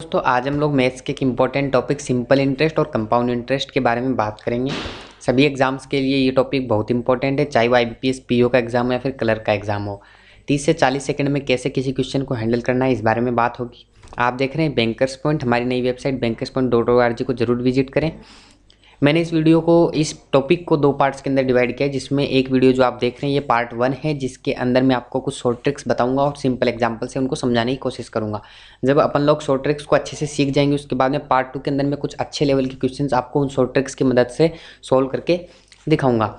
दोस्तों आज हम लोग मैथ्स के एक इम्पॉर्टेंट टॉपिक सिंपल इंटरेस्ट और कंपाउंड इंटरेस्ट के बारे में बात करेंगे सभी एग्जाम्स के लिए ये टॉपिक बहुत इंपॉर्टेंट है चाहे वो आई बी का एग्जाम हो या फिर कलर का एग्जाम हो तीस से चालीस सेकंड में कैसे किसी क्वेश्चन को हैंडल करना है इस बारे में बात होगी आप देख रहे हैं बैंकर्स पॉइंट हमारी नई website bankers point dot O R G को जरूर विजिट करें मैंने इस वीडियो को इस टॉपिक को दो पार्ट्स के अंदर डिवाइड किया जिसमें एक वीडियो जो आप देख रहे हैं ये पार्ट वन है जिसके अंदर मैं आपको कुछ शॉर्ट ट्रिक्स बताऊंगा और सिंपल एग्जांपल से उनको समझाने की कोशिश करूंगा जब अपन लोग शॉर्ट ट्रिक्स को अच्छे से सीख जाएंगे उसके बाद में पार्ट टू के अंदर में कुछ अच्छे लेवल के क्वेश्चन आपको उन शॉर्ट ट्रिक्स की मदद से सोल्व करके दिखाऊँगा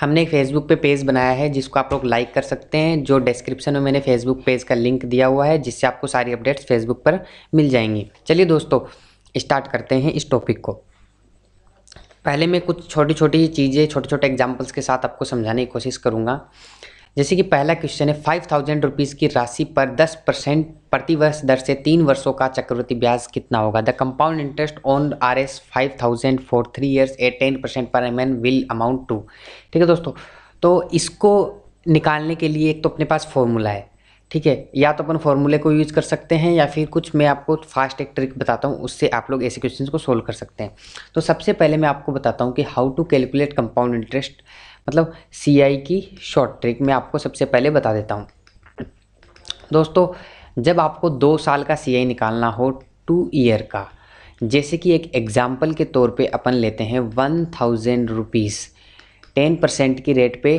हमने एक फेसबुक पे पेज बनाया है जिसको आप लोग लाइक कर सकते हैं जो डिस्क्रिप्शन में मैंने फेसबुक पेज का लिंक दिया हुआ है जिससे आपको सारी अपडेट्स फेसबुक पर मिल जाएंगी चलिए दोस्तों स्टार्ट करते हैं इस टॉपिक को पहले मैं कुछ छोटी छोटी चीज़ें छोटे छोटे एग्जाम्पल्स के साथ आपको समझाने की कोशिश करूँगा जैसे कि पहला क्वेश्चन है फाइव थाउजेंड रुपीज़ की राशि पर दस परसेंट प्रतिवर्ष दर से तीन वर्षों का चक्रवृद्धि ब्याज कितना होगा the compound interest on R S five thousand for three years at ten percent per annum will amount to ठीक है दोस्तों तो इसको निकालने के लिए एक तो अपने पास फॉर्मूला है ठीक है या तो अपन फॉर्मूले को यूज़ कर सकते हैं या फिर कुछ मैं आपको फास्ट एक ट्रिक बताता हूँ उससे आप लोग ऐसे क्वेश्चन को सोल्व कर सकते हैं तो सबसे पहले मैं आपको बताता हूँ कि how to calculate compound interest मतलब सी की शॉर्ट ट्रिक मैं आपको सबसे पहले बता देता हूँ दोस्तों जब आपको दो साल का सी निकालना हो टू ईयर का जैसे कि एक एग्ज़ाम्पल के तौर पे अपन लेते हैं one thousand rupees ten percent की रेट पे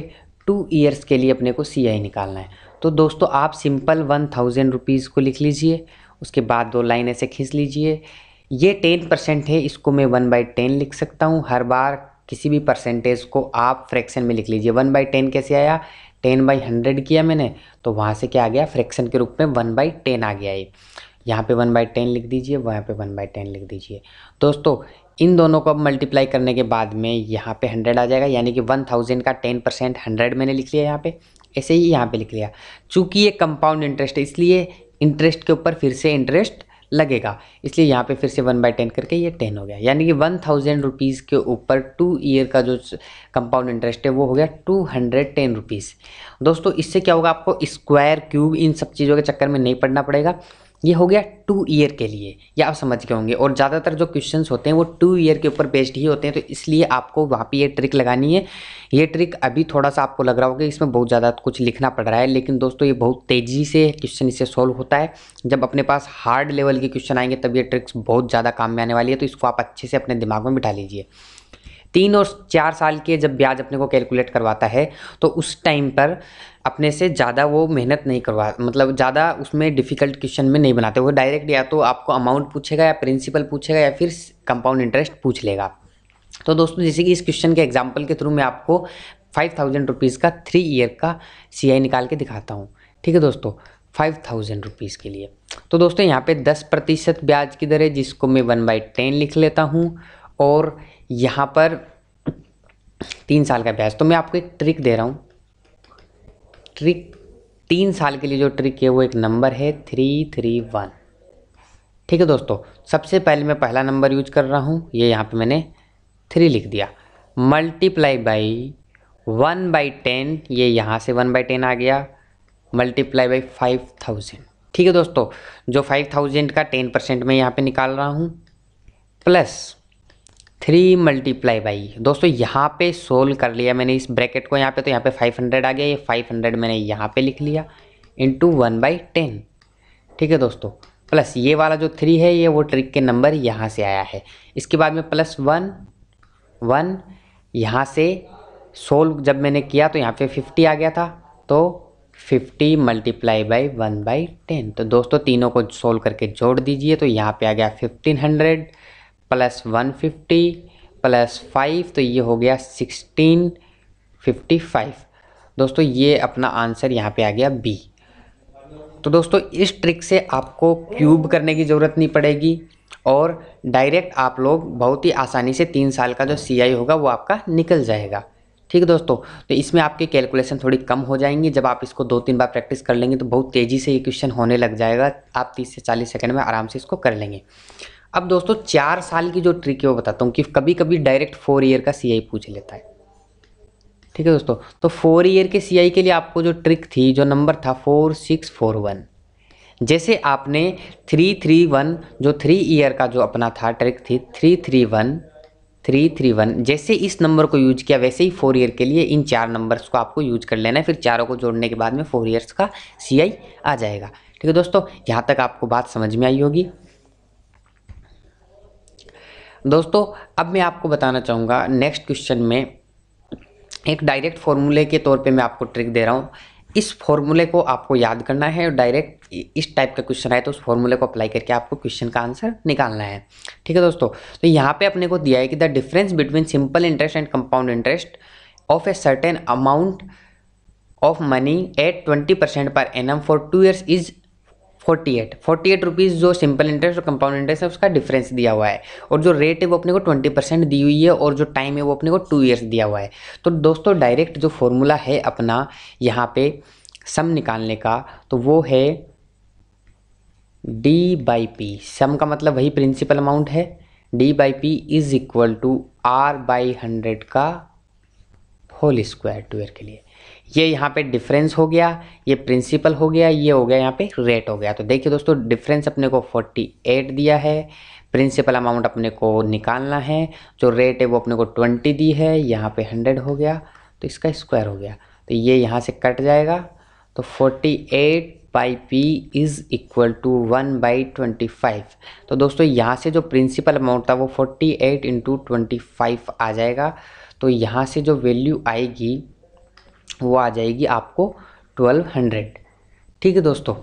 टू ईयर्स के लिए अपने को सी निकालना है तो दोस्तों आप सिंपल वन थाउजेंड रुपीज़ को लिख लीजिए उसके बाद दो लाइन ऐसे खींच लीजिए ये टेन परसेंट है इसको मैं वन बाई टेन लिख सकता हूँ हर बार किसी भी परसेंटेज को आप फ्रैक्शन में लिख लीजिए वन बाई टेन कैसे आया टेन बाई हंड्रेड किया मैंने तो वहाँ से क्या आ गया फ्रैक्शन के रूप में वन बाई टेन आ गया ये यहाँ पे वन बाई टेन लिख दीजिए वहाँ पे वन बाई टेन लिख दीजिए दोस्तों इन दोनों को अब मल्टीप्लाई करने के बाद में यहाँ पे हंड्रेड आ जाएगा यानी कि वन थाउजेंड का टेन परसेंट हंड्रेड मैंने लिख लिया यहाँ पे ऐसे ही यहाँ पे लिख लिया चूंकि ये कंपाउंड इंटरेस्ट है इसलिए इंटरेस्ट के ऊपर फिर से इंटरेस्ट लगेगा इसलिए यहाँ पे फिर से वन बाई टेन करके ये टेन हो गया यानी कि वन थाउजेंड रुपीज़ के ऊपर टू ईयर का जो कंपाउंड इंटरेस्ट है वो हो गया टू हंड्रेड टेन रुपीज़ दोस्तों इससे क्या होगा आपको स्क्वायर क्यूब इन सब चीज़ों के चक्कर में नहीं पड़ना पड़ेगा ये हो गया टू ईयर के लिए ये आप समझ गए होंगे और ज़्यादातर जो क्वेश्चंस होते हैं वो टू ईयर के ऊपर बेस्ड ही होते हैं तो इसलिए आपको वहाँ पे ये ट्रिक लगानी है ये ट्रिक अभी थोड़ा सा आपको लग रहा होगा इसमें बहुत ज़्यादा कुछ लिखना पड़ रहा है लेकिन दोस्तों ये बहुत तेज़ी से क्वेश्चन इससे सॉल्व होता है जब अपने पास हार्ड लेवल के क्वेश्चन आएंगे तब ये ट्रिक्स बहुत ज़्यादा काम में आने वाली है तो इसको आप अच्छे से अपने दिमाग में बिठा लीजिए तीन और चार साल के जब ब्याज अपने को कैलकुलेट करवाता है तो उस टाइम पर अपने से ज़्यादा वो मेहनत नहीं करवा मतलब ज़्यादा उसमें डिफ़िकल्ट क्वेश्चन में नहीं बनाते वो डायरेक्ट या तो आपको अमाउंट पूछेगा या प्रिंसिपल पूछेगा या फिर कंपाउंड इंटरेस्ट पूछ लेगा तो दोस्तों जैसे कि इस क्वेश्चन के एग्जाम्पल के थ्रू मैं आपको फाइव थाउजेंड रुपीज़ का थ्री ईयर का सी आई निकाल के दिखाता हूँ ठीक है दोस्तों फाइव थाउजेंड रुपीज़ के लिए तो दोस्तों यहाँ पे दस प्रतिशत ब्याज की दर है जिसको मैं वन बाई टेन लिख लेता हूँ और यहाँ पर तीन साल का ब्याज तो मैं आपको एक ट्रिक दे रहा हूँ ट्रिक तीन साल के लिए जो ट्रिक है वो एक नंबर है थ्री थ्री वन ठीक है दोस्तों सबसे पहले मैं पहला नंबर यूज कर रहा हूँ ये यहाँ पे मैंने थ्री लिख दिया multiply by one by ten ये यहाँ से वन बाई टेन आ गया मल्टीप्लाई बाई फाइव थाउजेंड ठीक है दोस्तों जो फाइव थाउजेंड का टेन परसेंट मैं यहाँ पे निकाल रहा हूँ प्लस थ्री मल्टीप्लाई बाई दोस्तों यहाँ पे सोल्व कर लिया मैंने इस ब्रैकेट को यहाँ पे तो यहाँ पे फाइव हंड्रेड आ गया ये फाइव हंड्रेड मैंने यहाँ पे लिख लिया इंटू वन बाई टेन ठीक है दोस्तों प्लस ये वाला जो थ्री है ये वो ट्रिक के नंबर यहाँ से आया है इसके बाद में प्लस वन वन यहाँ से सोल्व जब मैंने किया तो यहाँ पे फिफ्टी आ गया था तो fifty multiply by one by ten तो दोस्तों तीनों को सोल्व करके जोड़ दीजिए तो यहाँ पे आ गया fifteen hundred plus one fifty plus five तो ये हो गया सिक्सटीन फिफ्टी फाइव दोस्तों ये अपना आंसर यहाँ पे आ गया बी तो दोस्तों इस ट्रिक से आपको क्यूब करने की ज़रूरत नहीं पड़ेगी और डायरेक्ट आप लोग बहुत ही आसानी से तीन साल का जो सी आई होगा वो आपका निकल जाएगा ठीक है दोस्तों तो इसमें आपकी कैलकुलेशन थोड़ी कम हो जाएंगी जब आप इसको दो तीन बार प्रैक्टिस कर लेंगे तो बहुत तेज़ी से ये क्वेश्चन होने लग जाएगा आप तीस से चालीस सेकेंड में आराम से इसको कर लेंगे अब दोस्तों चार साल की जो ट्रिक है वो बताता हूँ कि कभी कभी डायरेक्ट फोर ईयर का सी पूछ लेता है ठीक है दोस्तों तो फोर ईयर के सी के लिए आपको जो ट्रिक थी जो नंबर था फोर सिक्स फोर वन जैसे आपने थ्री थ्री वन जो थ्री ईयर का जो अपना था ट्रिक थी three three one three three one जैसे इस नंबर को यूज किया वैसे ही फोर ईयर के लिए इन चार नंबर्स को आपको यूज कर लेना है फिर चारों को जोड़ने के बाद में फोर ईयर्स का सी आ जाएगा ठीक है दोस्तों यहाँ तक आपको बात समझ में आई होगी दोस्तों अब मैं आपको बताना चाहूँगा नेक्स्ट क्वेश्चन में एक डायरेक्ट फॉर्मूले के तौर पे मैं आपको ट्रिक दे रहा हूँ इस फॉर्मूले को आपको याद करना है और डायरेक्ट इस टाइप का क्वेश्चन आए तो उस फॉर्मूले को अप्लाई करके आपको क्वेश्चन का आंसर निकालना है ठीक है दोस्तों तो यहाँ पे अपने को दिया है कि the difference between simple interest and compound interest of a certain amount of money at twenty percent per annum for two years is forty eight forty eight rupees जो सिंपल इंटरेस्ट और compound interest है उसका difference दिया हुआ है और जो rate है वो अपने को ट्वेंटी परसेंट दी हुई है और जो टाइम है वो अपने को टू ईयर्स दिया हुआ है तो दोस्तों डायरेक्ट जो फॉर्मूला है अपना यहाँ पे सम निकालने का तो वो है डी बाई पी सम का मतलब वही प्रिंसिपल अमाउंट है D by P is equal to R by hundred का होल स्क्वायर ट्वेल्व के लिए ये यहाँ पे डिफरेंस हो गया ये प्रिंसिपल हो गया ये हो गया यहाँ पे रेट हो गया तो देखिए दोस्तों डिफरेंस अपने को 48 दिया है प्रिंसिपल अमाउंट अपने को निकालना है जो रेट है वो अपने को 20 दी है यहाँ पे 100 हो गया तो इसका स्क्वायर हो गया तो ये यहाँ से कट जाएगा तो 48 by P is equal to one by twenty five तो दोस्तों यहाँ से जो प्रिंसिपल अमाउंट था वो forty eight into twenty five आ जाएगा तो यहाँ से जो वैल्यू आएगी वो आ जाएगी आपको ट्वेल्व हंड्रेड ठीक है दोस्तों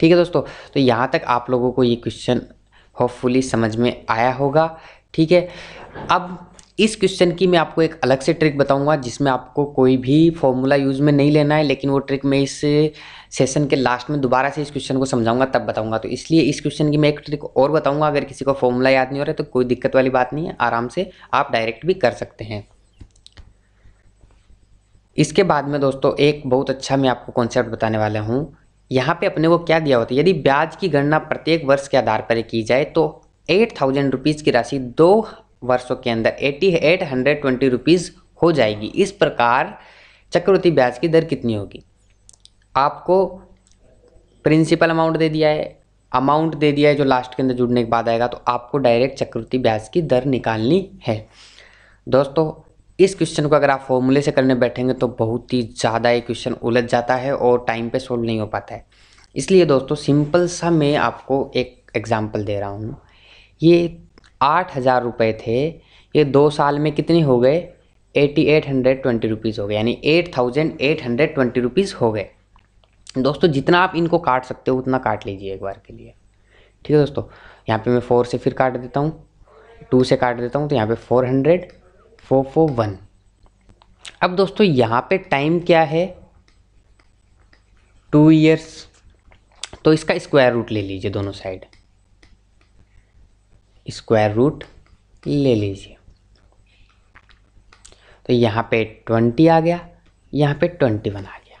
ठीक है दोस्तों तो यहाँ तक आप लोगों को ये क्वेश्चन होपफुली समझ में आया होगा ठीक है अब इस क्वेश्चन की मैं आपको एक अलग से ट्रिक बताऊंगा जिसमें आपको कोई भी फॉर्मूला यूज़ में नहीं लेना है लेकिन वो ट्रिक मैं इस सेशन के लास्ट में दोबारा से इस क्वेश्चन को समझाऊंगा तब बताऊंगा तो इसलिए इस क्वेश्चन की मैं एक ट्रिक और बताऊंगा अगर किसी को फॉर्मूला याद नहीं हो रहा है तो कोई दिक्कत वाली बात नहीं है आराम से आप डायरेक्ट भी कर सकते हैं इसके बाद में दोस्तों एक बहुत अच्छा मैं आपको कॉन्सेप्ट बताने वाला हूँ यहाँ पे अपने को क्या दिया होता है यदि ब्याज की गणना प्रत्येक वर्ष के आधार पर की जाए तो एट थाउजेंड रुपीज़ की राशि दो वर्षों के अंदर eighty eight hundred twenty rupees हो जाएगी इस प्रकार चक्रवृद्धि ब्याज की दर कितनी होगी आपको प्रिंसिपल अमाउंट दे दिया है अमाउंट दे दिया है जो लास्ट के अंदर जुड़ने के बाद आएगा तो आपको डायरेक्ट चक्रवृद्धि ब्याज की दर निकालनी है दोस्तों इस क्वेश्चन को अगर आप फॉर्मूले से करने बैठेंगे तो बहुत ही ज़्यादा ये क्वेश्चन उलझ जाता है और टाइम पे सोल्व नहीं हो पाता है इसलिए दोस्तों सिंपल सा मैं आपको एक एग्जांपल दे रहा हूँ ये आठ हज़ार रुपये थे ये दो साल में कितने हो गए eighty eight hundred twenty rupees हो गए यानी eight thousand eight hundred twenty rupees हो गए दोस्तों जितना आप इनको काट सकते हो उतना काट लीजिए एक बार के लिए ठीक है दोस्तों यहाँ पे मैं फोर से फिर काट देता हूँ टू से काट देता हूँ तो यहाँ पे four hundred four four one अब दोस्तों यहाँ पे टाइम क्या है टू ईयर्स तो इसका स्क्वायर रूट ले लीजिए दोनों साइड स्क्वायर रूट ले लीजिए तो यहाँ पे ट्वेंटी आ गया यहाँ पे ट्वेंटी वन आ गया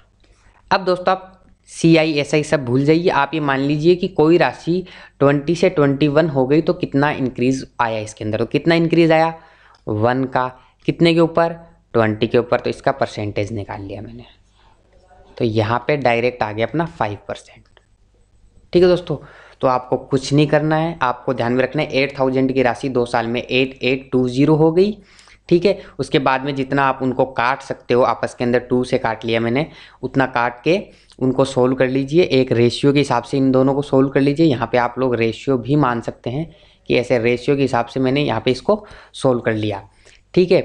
अब दोस्तों आप सी आई एस आई सब भूल जाइए आप ये मान लीजिए कि कोई राशि ट्वेंटी से ट्वेंटी वन हो गई तो कितना इंक्रीज आया इसके अंदर तो कितना इंक्रीज आया वन का कितने के ऊपर ट्वेंटी के ऊपर तो इसका परसेंटेज निकाल लिया मैंने तो यहाँ पे डायरेक्ट आ गया अपना फाइव परसेंट ठीक है दोस्तों तो आपको कुछ नहीं करना है आपको ध्यान में रखना है एट थाउजेंड की राशि दो साल में एट एट टू ज़ीरो हो गई ठीक है उसके बाद में जितना आप उनको काट सकते हो आपस के अंदर टू से काट लिया मैंने उतना काट के उनको सोल्व कर लीजिए एक रेशियो के हिसाब से इन दोनों को सोल्व कर लीजिए यहाँ पर आप लोग रेशियो भी मान सकते हैं कि ऐसे रेशियो के हिसाब से मैंने यहाँ पर इसको सोल्व कर लिया ठीक है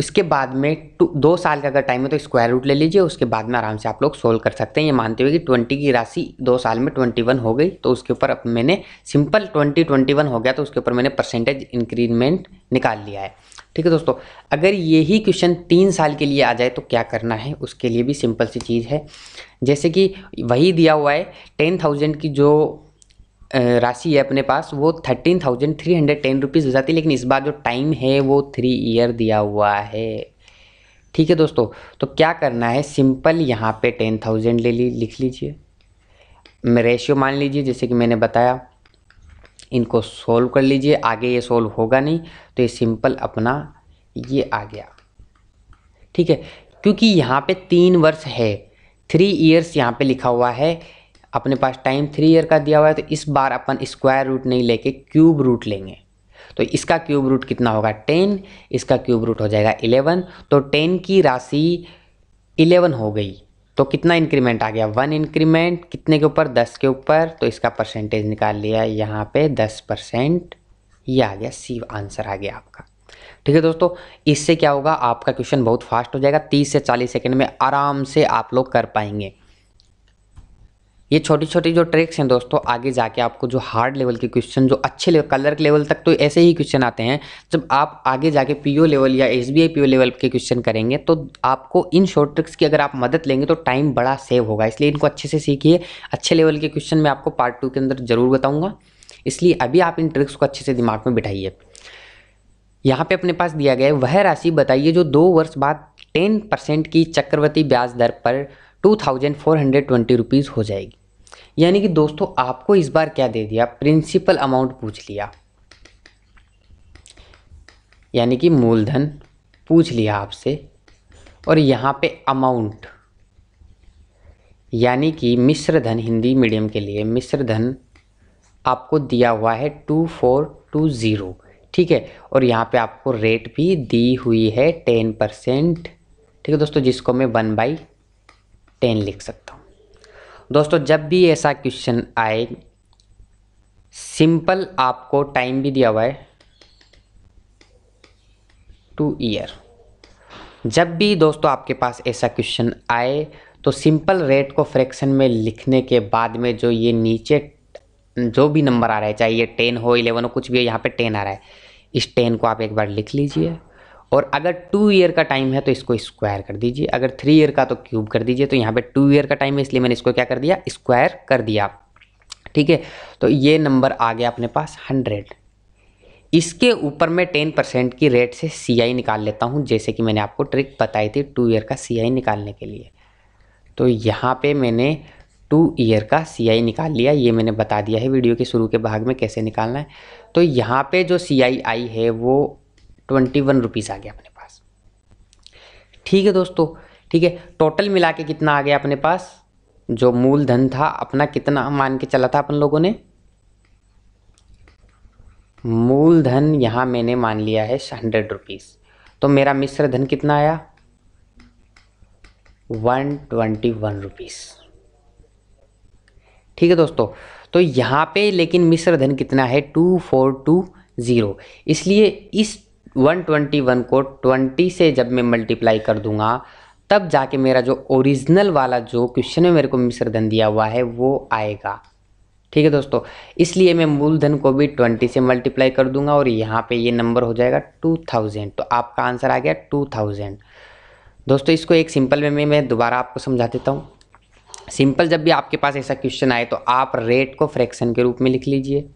इसके बाद में टू दो साल का अगर टाइम है तो स्क्वायर रूट ले लीजिए उसके बाद में आराम से आप लोग सोल्व कर सकते हैं ये मानते हुए कि ट्वेंटी की राशि दो साल में ट्वेंटी वन हो गई तो उसके ऊपर अब मैंने सिंपल ट्वेंटी ट्वेंटी वन हो गया तो उसके ऊपर मैंने परसेंटेज इंक्रीमेंट निकाल लिया है ठीक है दोस्तों अगर यही क्वेश्चन तीन साल के लिए आ जाए तो क्या करना है उसके लिए भी सिंपल सी चीज़ है जैसे कि वही दिया हुआ है टेन थाउजेंड की जो राशि है अपने पास वो thirteen thousand three hundred ten rupees हो जाती है लेकिन इस बार जो टाइम है वो थ्री ईयर दिया हुआ है ठीक है दोस्तों तो क्या करना है सिंपल यहाँ पे टेन थाउजेंड ले ली लिख लीजिए रेशियो मान लीजिए जैसे कि मैंने बताया इनको सोल्व कर लीजिए आगे ये सोल्व होगा नहीं तो ये सिंपल अपना ये आ गया ठीक है क्योंकि यहाँ पे तीन वर्ष है थ्री ईयर्स यहाँ पे लिखा हुआ है अपने पास टाइम थ्री ईयर का दिया हुआ है तो इस बार अपन स्क्वायर रूट नहीं लेके क्यूब रूट लेंगे तो इसका क्यूब रूट कितना होगा टेन इसका क्यूब रूट हो जाएगा इलेवन तो टेन की राशि इलेवन हो गई तो कितना इंक्रीमेंट आ गया वन इंक्रीमेंट कितने के ऊपर दस के ऊपर तो इसका परसेंटेज निकाल लिया यहाँ पे दस परसेंट ये आ गया सी आंसर आ गया आपका ठीक है दोस्तों इससे क्या होगा आपका क्वेश्चन बहुत फास्ट हो जाएगा तीस से चालीस सेकेंड में आराम से आप लोग कर पाएंगे ये छोटी छोटी जो ट्रिक्स हैं दोस्तों आगे जाके आपको जो हार्ड लेवल के क्वेश्चन जो अच्छे लेवल कलर के लेवल तक तो ऐसे ही क्वेश्चन आते हैं जब आप आगे जाके पीओ लेवल या एस बी लेवल के क्वेश्चन करेंगे तो आपको इन शॉर्ट ट्रिक्स की अगर आप मदद लेंगे तो टाइम बड़ा सेव होगा इसलिए इनको अच्छे से सीखिए अच्छे लेवल के क्वेश्चन मैं आपको पार्ट टू के अंदर ज़रूर बताऊँगा इसलिए अभी आप इन ट्रिक्स को अच्छे से दिमाग में बिठाइए यहाँ पे अपने पास दिया गया है वह राशि बताइए जो दो वर्ष बाद टेन परसेंट की चक्रवर्ती ब्याज दर पर two thousand four hundred twenty rupees हो जाएगी यानी कि दोस्तों आपको इस बार क्या दे दिया प्रिंसिपल अमाउंट पूछ लिया यानी कि मूलधन पूछ लिया आपसे और यहाँ पे अमाउंट यानी कि मिश्र धन हिंदी मीडियम के लिए मिश्र धन आपको दिया हुआ है टू फोर टू ज़ीरो ठीक है और यहाँ पे आपको रेट भी दी हुई है टेन परसेंट ठीक है दोस्तों जिसको मैं वन बाई टेन लिख सकता हूँ दोस्तों जब भी ऐसा क्वेश्चन आए सिंपल आपको टाइम भी दिया हुआ है टू ईयर जब भी दोस्तों आपके पास ऐसा क्वेश्चन आए तो सिंपल रेट को फ्रैक्शन में लिखने के बाद में जो ये नीचे जो भी नंबर आ रहा है चाहे ये टेन हो इलेवन हो कुछ भी हो यहाँ पे टेन आ रहा है इस टेन को आप एक बार लिख लीजिए और अगर टू ईयर का टाइम है तो इसको स्क्वायर कर दीजिए अगर थ्री ईयर का तो क्यूब कर दीजिए तो यहाँ पे टू ईयर का टाइम है इसलिए मैंने इसको क्या कर दिया स्क्वायर कर दिया ठीक है तो ये नंबर आ गया अपने पास हंड्रेड इसके ऊपर मैं टेन परसेंट की रेट से सी निकाल लेता हूँ जैसे कि मैंने आपको ट्रिक बताई थी टू ईयर का सी निकालने के लिए तो यहाँ पर मैंने टू ईयर का सी निकाल लिया ये मैंने बता दिया है वीडियो के शुरू के भाग में कैसे निकालना है तो यहाँ पे जो सी आई है वो ट्वेंटी वन रुपीज़ आ गया अपने पास ठीक है दोस्तों ठीक है टोटल मिला के कितना आ गया अपने पास जो मूलधन था अपना कितना मान के चला था अपन लोगों ने मूलधन यहाँ मैंने मान लिया है हंड्रेड रुपीज़ तो मेरा मिश्र धन कितना आया वन ट्वेंटी वन रुपीज़ ठीक है दोस्तों तो यहाँ पे लेकिन मिश्र धन कितना है टू फोर टू ज़ीरो इसलिए इस वन ट्वेंटी वन को ट्वेंटी से जब मैं मल्टीप्लाई कर दूंगा तब जाके मेरा जो ओरिजिनल वाला जो क्वेश्चन है मेरे को मिश्रधन दिया हुआ है वो आएगा ठीक है दोस्तों इसलिए मैं मूलधन को भी ट्वेंटी से मल्टीप्लाई कर दूंगा और यहाँ पे ये नंबर हो जाएगा टू थाउजेंड तो आपका आंसर आ गया टू थाउजेंड दोस्तों इसको एक सिंपल वे में मैं दोबारा आपको समझा देता हूँ सिंपल जब भी आपके पास ऐसा क्वेश्चन आए तो आप रेट को फ्रैक्शन के रूप में लिख लीजिए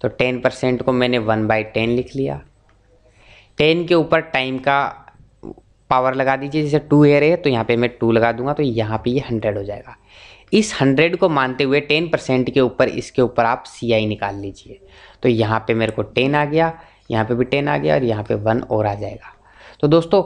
तो टेन परसेंट को मैंने वन बाई टेन लिख लिया टेन के ऊपर टाइम का पावर लगा दीजिए जैसे टू ए रहे तो यहाँ पे मैं टू लगा दूंगा तो यहाँ पे ये यह हंड्रेड हो जाएगा इस हंड्रेड को मानते हुए टेन परसेंट के ऊपर इसके ऊपर आप सी आई निकाल लीजिए तो यहाँ पे मेरे को टेन आ गया यहाँ पे भी टेन आ गया और यहाँ पे वन और आ जाएगा तो दोस्तों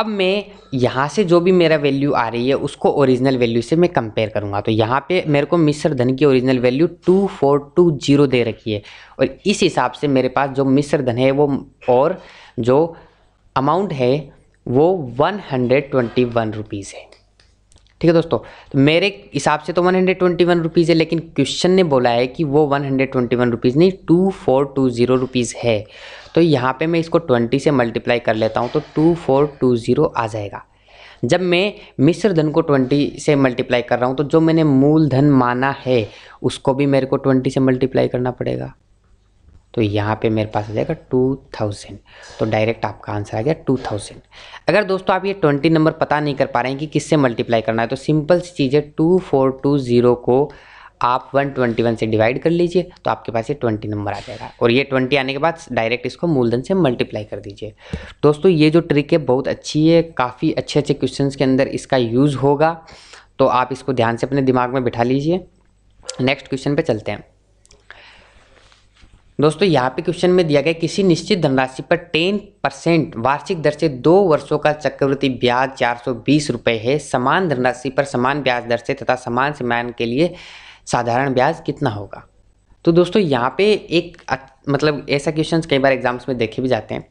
अब मैं यहाँ से जो भी मेरा वैल्यू आ रही है उसको ओरिजिनल वैल्यू से मैं कंपेयर करूँगा तो यहाँ पे मेरे को मिस्र धन की original value two four two zero दे रखी है और इस हिसाब से मेरे पास जो मिस्र धन है वो और जो अमाउंट है वो one hundred twenty one rupees है ठीक है दोस्तों तो मेरे हिसाब से तो one hundred twenty one rupees है लेकिन क्वेश्चन ने बोला है कि वो one hundred twenty one rupees नहीं two four two zero rupees है तो यहाँ पे मैं इसको ट्वेंटी से मल्टीप्लाई कर लेता हूँ तो टू फोर टू ज़ीरो आ जाएगा जब मैं मिश्र धन को ट्वेंटी से मल्टीप्लाई कर रहा हूँ तो जो मैंने मूलधन माना है उसको भी मेरे को ट्वेंटी से मल्टीप्लाई करना पड़ेगा तो यहाँ पे मेरे पास आ जाएगा टू थाउजेंड तो डायरेक्ट आपका आंसर आ गया टू थाउजेंड अगर दोस्तों आप ये ट्वेंटी नंबर पता नहीं कर पा रहे हैं कि किससे मल्टीप्लाई करना है तो सिंपल सी चीज़ है टू फोर टू ज़ीरो को आप 121 से डिवाइड कर लीजिए तो आपके पास ये 20 नंबर आ जाएगा और ये 20 आने के बाद डायरेक्ट इसको मूलधन से मल्टीप्लाई कर दीजिए दोस्तों ये जो ट्रिक है बहुत अच्छी है काफ़ी अच्छे अच्छे क्वेश्चन के अंदर इसका यूज़ होगा तो आप इसको ध्यान से अपने दिमाग में बिठा लीजिए नेक्स्ट क्वेश्चन पर चलते हैं दोस्तों यहाँ पे क्वेश्चन में दिया गया किसी निश्चित धनराशि पर टेन परसेंट वार्षिक दर से दो वर्षों का चक्रवृत्ति ब्याज चार सौ बीस रुपये है समान धनराशि पर समान ब्याज दर से तथा समान समान के लिए साधारण ब्याज कितना होगा तो दोस्तों यहाँ पे एक मतलब ऐसा क्वेश्चन कई बार एग्जाम्स में देखे भी जाते हैं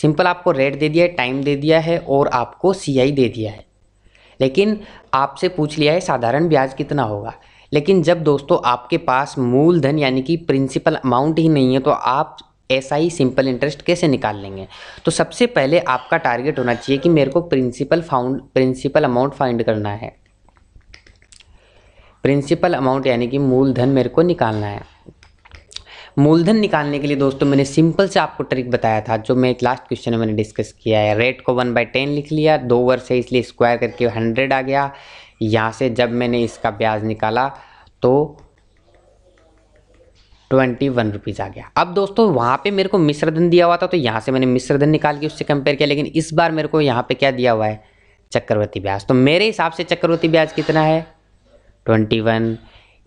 सिंपल आपको रेट दे दिया है टाइम दे दिया है और आपको सी दे दिया है लेकिन आपसे पूछ लिया है साधारण ब्याज कितना होगा लेकिन जब दोस्तों आपके पास मूलधन यानी कि प्रिंसिपल अमाउंट ही नहीं है तो आप ऐसा ही सिंपल इंटरेस्ट कैसे निकाल लेंगे तो सबसे पहले आपका टारगेट होना चाहिए कि मेरे को principal found principal amount find करना है प्रिंसिपल अमाउंट यानी कि मूलधन मेरे को निकालना है मूलधन निकालने के लिए दोस्तों मैंने सिंपल से आपको ट्रिक बताया था जो मैं लास्ट क्वेश्चन में मैंने डिस्कस किया है रेट को वन बाई टेन लिख लिया दो वर्ष है इसलिए स्क्वायर करके हंड्रेड आ गया यहाँ से जब मैंने इसका ब्याज निकाला तो ट्वेंटी वन रुपीज़ आ गया अब दोस्तों वहाँ पे मेरे को मिश्रधन दिया हुआ था तो यहाँ से मैंने मिश्रधन निकाल के उससे कंपेयर किया लेकिन इस बार मेरे को यहाँ पे क्या दिया हुआ है चक्रवर्ती ब्याज तो मेरे हिसाब से चक्रवर्ती ब्याज कितना है ट्वेंटी वन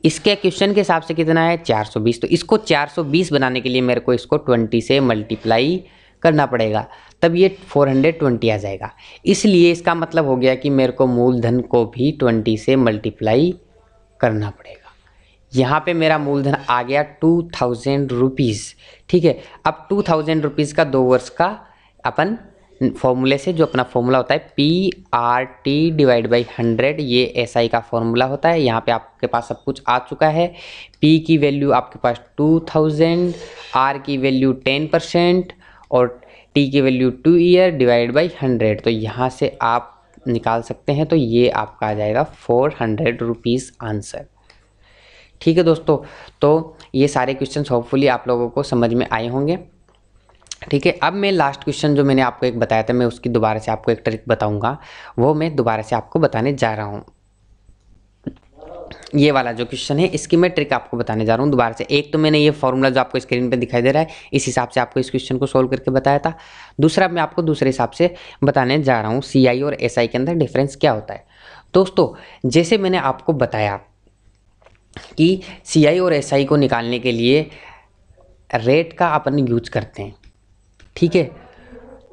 इसके क्वेश्चन के हिसाब से कितना है बीस तो इसको बीस बनाने के लिए मेरे को इसको ट्वेंटी से मल्टीप्लाई करना पड़ेगा तब ये 420 आ जाएगा इसलिए इसका मतलब हो गया कि मेरे को मूलधन को भी 20 से मल्टीप्लाई करना पड़ेगा यहाँ पे मेरा मूलधन आ गया टू थाउजेंड रुपीज़ ठीक है अब टू थाउजेंड रुपीज़ का दो वर्ष का अपन फॉर्मूले से जो अपना फॉर्मूला होता है P R T divide by hundred ये एस SI का फॉर्मूला होता है यहाँ पे आपके पास सब कुछ आ चुका है पी की वैल्यू आपके पास टू थाउजेंड आर की वैल्यू टेन परसेंट और टी की value two year divide by hundred तो यहाँ से आप निकाल सकते हैं तो ये आपका आ जाएगा फोर हंड्रेड रुपीज़ आंसर ठीक है दोस्तों तो ये सारे क्वेश्चन होपफुली आप लोगों को समझ में आए होंगे ठीक है अब मैं लास्ट क्वेश्चन जो मैंने आपको एक बताया था मैं उसकी दोबारा से आपको एक ट्रिक बताऊंगा वो मैं दोबारा से आपको बताने जा रहा हूँ ये वाला जो क्वेश्चन है इसकी मैं ट्रिक आपको बताने जा रहा हूँ दोबारा से एक तो मैंने ये फॉर्मूला जो आपको स्क्रीन पे दिखाई दे रहा है इस हिसाब से आपको इस क्वेश्चन को सोल्व करके बताया था दूसरा मैं आपको दूसरे हिसाब से बताने जा रहा हूँ सी और एस SI के अंदर डिफरेंस क्या होता है दोस्तों जैसे मैंने आपको बताया कि सी और एस SI को निकालने के लिए रेट का अपन यूज करते हैं ठीक है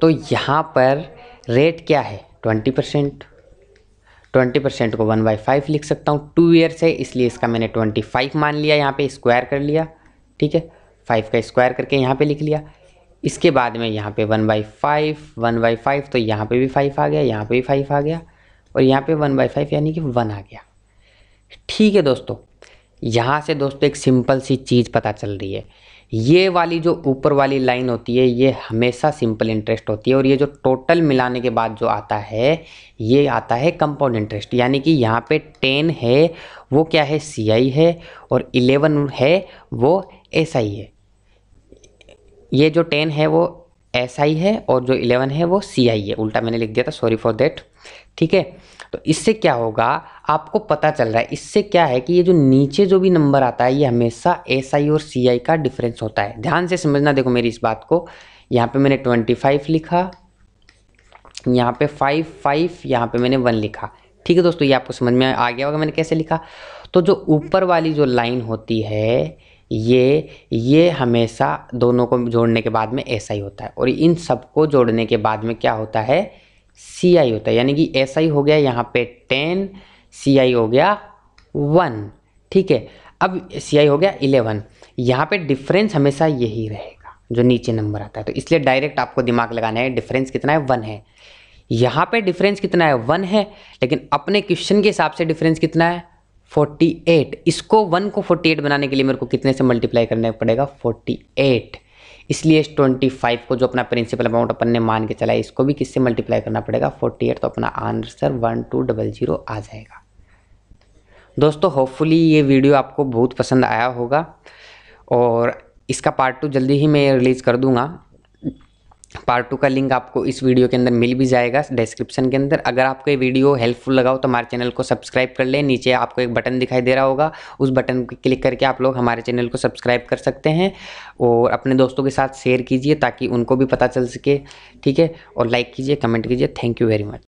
तो यहाँ पर रेट क्या है ट्वेंटी परसेंट ट्वेंटी परसेंट को वन बाई फाइव लिख सकता हूँ टू ईयर्स है इसलिए इसका मैंने ट्वेंटी फाइव मान लिया यहाँ पे स्क्वायर कर लिया ठीक है फाइव का स्क्वायर करके यहाँ पे लिख लिया इसके बाद में यहाँ पे one by five one by five तो यहाँ पे भी फाइव आ गया यहाँ पे भी फाइव आ गया और यहाँ पे वन बाई फाइव यानी कि वन आ गया ठीक है दोस्तों यहाँ से दोस्तों एक सिंपल सी चीज़ पता चल रही है ये वाली जो ऊपर वाली लाइन होती है ये हमेशा सिंपल इंटरेस्ट होती है और ये जो टोटल मिलाने के बाद जो आता है ये आता है कंपाउंड इंटरेस्ट यानी कि यहाँ पे टेन है वो क्या है सीआई है और इलेवन है वो एसआई है ये जो टेन है वो एसआई है और जो इलेवन है वो सीआई है उल्टा मैंने लिख दिया था सॉरी फॉर देट ठीक है तो इससे क्या होगा आपको पता चल रहा है इससे क्या है कि ये जो नीचे जो भी नंबर आता है ये हमेशा एस आई और सी आई का डिफरेंस होता है ध्यान से समझना देखो मेरी इस बात को यहाँ पे मैंने ट्वेंटी फाइव लिखा यहाँ पे फाइव फाइव यहाँ पे मैंने वन लिखा ठीक है दोस्तों ये आपको समझ में आ गया होगा मैंने कैसे लिखा तो जो ऊपर वाली जो लाइन होती है ये ये हमेशा दोनों को जोड़ने के बाद में ऐसा ही होता है और इन सबको जोड़ने के बाद में क्या होता है सी आई होता है यानी कि एस आई हो गया यहाँ पे टेन सी आई हो गया वन ठीक है अब सी आई हो गया इलेवन यहाँ पे डिफरेंस हमेशा यही रहेगा जो नीचे नंबर आता है तो इसलिए डायरेक्ट आपको दिमाग लगाना है डिफरेंस कितना है वन है यहाँ पे डिफरेंस कितना है वन है लेकिन अपने क्वेश्चन के हिसाब से डिफरेंस कितना है 48 इसको वन को 48 बनाने के लिए मेरे को कितने से मल्टीप्लाई करना पड़ेगा 48 इसलिए इस ट्वेंटी फाइव को जो अपना प्रिंसिपल अमाउंट अपन ने मान के चला है इसको भी किससे मल्टीप्लाई करना पड़ेगा फोर्टी एट तो अपना answer one two double zero आ जाएगा दोस्तों होपफुली ये वीडियो आपको बहुत पसंद आया होगा और इसका पार्ट टू जल्दी ही मैं रिलीज़ कर दूंगा पार्ट टू का लिंक आपको इस वीडियो के अंदर मिल भी जाएगा डिस्क्रिप्शन के अंदर अगर आपको ये वीडियो हेल्पफुल लगा हो तो हमारे चैनल को सब्सक्राइब कर लें नीचे आपको एक बटन दिखाई दे रहा होगा उस बटन को क्लिक करके आप लोग हमारे चैनल को सब्सक्राइब कर सकते हैं और अपने दोस्तों के साथ शेयर कीजिए ताकि उनको भी पता चल सके ठीक है और लाइक कीजिए कमेंट कीजिए थैंक यू वेरी मच